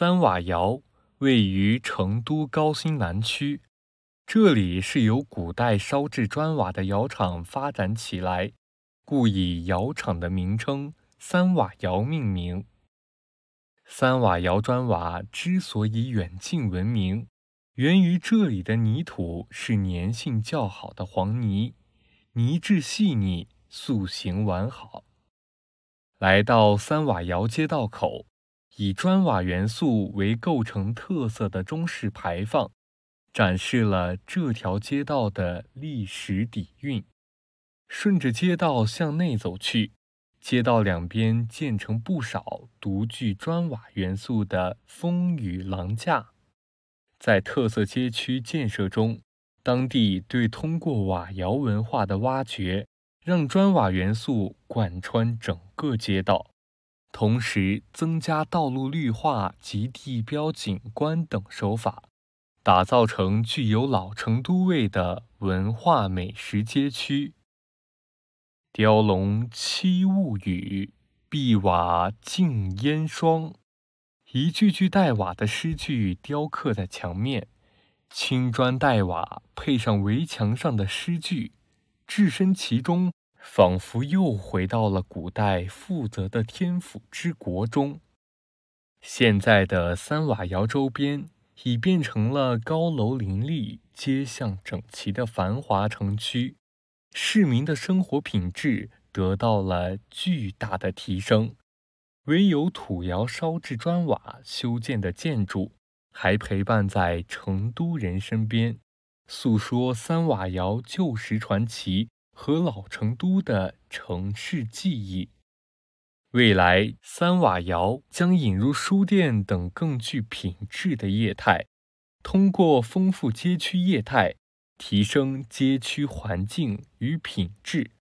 三瓦窑位于成都高新南区，这里是由古代烧制砖瓦的窑厂发展起来，故以窑厂的名称“三瓦窑”命名。三瓦窑砖瓦之所以远近闻名，源于这里的泥土是粘性较好的黄泥，泥质细腻，塑形完好。来到三瓦窑街道口。以砖瓦元素为构成特色的中式牌坊，展示了这条街道的历史底蕴。顺着街道向内走去，街道两边建成不少独具砖瓦元素的风雨廊架。在特色街区建设中，当地对通过瓦窑文化的挖掘，让砖瓦元素贯穿整个街道。同时增加道路绿化及地标景观等手法，打造成具有老成都味的文化美食街区。雕龙栖雾雨，碧瓦净烟霜，一句句带瓦的诗句雕刻在墙面，青砖带瓦配上围墙上的诗句，置身其中。仿佛又回到了古代负责的天府之国中。现在的三瓦窑周边已变成了高楼林立、街巷整齐的繁华城区，市民的生活品质得到了巨大的提升。唯有土窑烧制砖瓦修建的建筑，还陪伴在成都人身边，诉说三瓦窑旧时传奇。和老成都的城市记忆。未来三瓦窑将引入书店等更具品质的业态，通过丰富街区业态，提升街区环境与品质。